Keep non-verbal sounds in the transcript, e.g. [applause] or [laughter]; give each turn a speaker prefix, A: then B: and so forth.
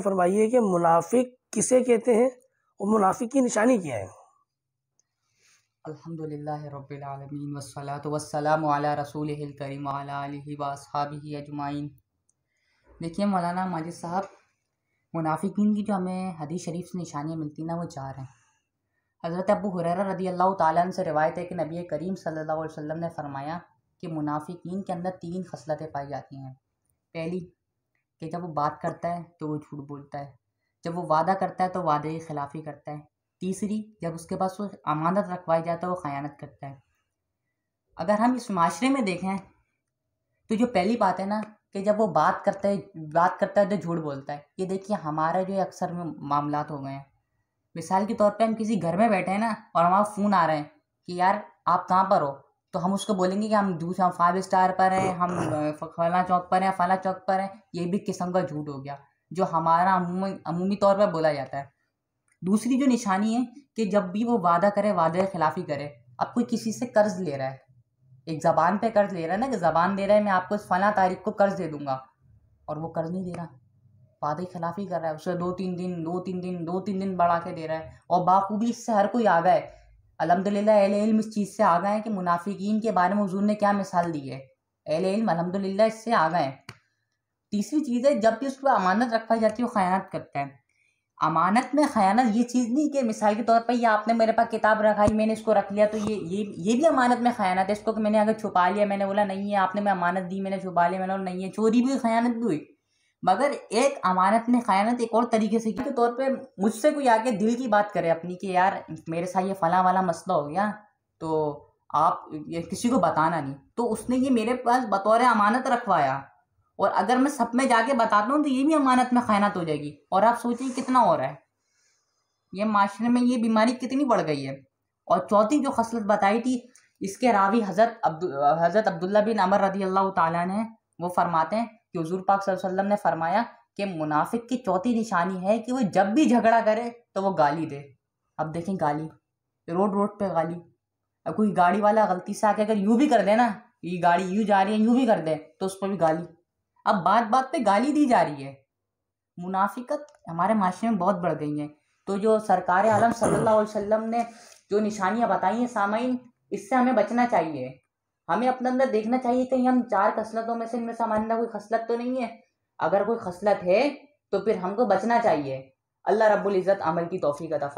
A: से तो फरमाइए कि मुनाफिक किसे कहते हैं और मुनाफिक की निशानी क्या है अल्हम्दुलिल्लाह रब्बिल आलमीन वस्सलातु वस्सलाम अला रसूलिल करीम अला आलिहि व असहाबिहि अजमाइन देखिए मौलाना माजिद साहब मुनाफिकीन की जो हमें हदीस शरीफ से निशानियाँ मिलती ना वो चार हैं हज़रत अबू हुररा रदी अल्लाह तालन से रिवायत है कि नबी करीम सल्लल्लाहु अलैहि वसल्लम ने फरमाया कि मुनाफिकीन के अंदर तीन खसलतें पाई जाती हैं पहली कि जब वो बात करता है तो वो झूठ बोलता है जब वो वादा करता है तो वादे की खिलाफी करता है तीसरी जब उसके पास वो अमानत रखवाई जाता है वो खयानत करता है अगर हम इस माशरे में देखें तो जो पहली बात है ना कि जब वो बात करता है बात करता है तो झूठ बोलता है ये देखिए हमारे जो अक्सर में मामला हो गए हैं मिसाल के तौर पे हम किसी घर में बैठे हैं ना और हमारा फ़ोन आ रहे हैं कि यार आप कहाँ पर हो तो हम उसको बोलेंगे कि हम दूसरे हम फाइव स्टार पर हैं हम [coughs] फला चौक पर हैं फला चौक पर हैं ये भी किस्म का झूठ हो गया जो हमारा अमूमी तौर पर बोला जाता है दूसरी जो निशानी है कि जब भी वो वादा करे वादे खिलाफी करे अब कोई किसी से कर्ज ले रहा है एक ज़बान पे कर्ज ले रहा है ना कि ज़बान दे रहा है मैं आपको फला तारीख को कर्ज दे दूंगा और वो कर्ज नहीं दे रहा वादे खिलाफी कर रहा है उसे दो तीन दिन दो तीन दिन दो तीन दिन बढ़ा के दे रहा है और बाखूबी इससे हर कोई आगा है अलहमदिल्ला एल इस चीज़ से आ गए कि मुनाफिकीन के बारे में हजूर ने क्या मिसाल दी है एल इल्म अलहमदिल्ला इससे आ गए तीसरी चीज़ है जब भी उस पर अमानत रखवाई जाती है वो खयानत करता है अमानत में खयानत ये चीज़ नहीं कि मिसाल के तौर पर यह आपने मेरे पास किताब रखाई मैंने इसको रख लिया तो ये ये ये भी अमानत में खयानत है इसको कि मैंने अगर छुपा लिया मैंने बोला नहीं है आपने मैं अमानत दी मैंने छुपा लिया मैंने बोला नहीं है चोरी भी हुई खयानत भी हुई मगर एक अमानत ने खयानत एक और तरीके से की के तो तौर पे मुझसे कोई आके दिल की बात करे अपनी कि यार मेरे साथ ये फ़लाँ वाला मसला हो गया तो आप ये किसी को बताना नहीं तो उसने ये मेरे पास बतौर अमानत रखवाया और अगर मैं सब में जाके बताता हूँ तो ये भी अमानत में खयानत हो जाएगी और आप सोचिए कितना हो रहा है ये माशरे में ये बीमारी कितनी बढ़ गई है और चौथी जो खसलत बताई थी इसके रावी हज़रत अब्दु हज़रत अब्दुल्ला बिन अमर रदी अल्लाह ताला ने वो फरमाते हैं कि हजूर पाक वसल्लम ने फरमाया कि मुनाफिक की चौथी निशानी है कि वो जब भी झगड़ा करे तो वो गाली दे अब देखें गाली रोड रोड पे गाली अब कोई गाड़ी वाला गलती से आके अगर यूँ भी कर दे ना ये गाड़ी यूँ जा रही है यूँ भी कर दे तो उस पर भी गाली अब बात बात पे गाली दी जा रही है मुनाफिकत हमारे माशरे में बहुत बढ़ गई है तो जो सरकार आलम सल्लल्लाहु अलैहि वसल्लम ने जो निशानियाँ बताई हैं सामाइन इससे हमें बचना चाहिए हमें अपने अंदर देखना चाहिए कहीं हम चार खसलतों में से इनमें सामान्य कोई खसलत तो नहीं है अगर कोई खसलत है तो फिर हमको बचना चाहिए अल्लाह रब्बुल इज़्ज़त अमल की तोफ़ी अता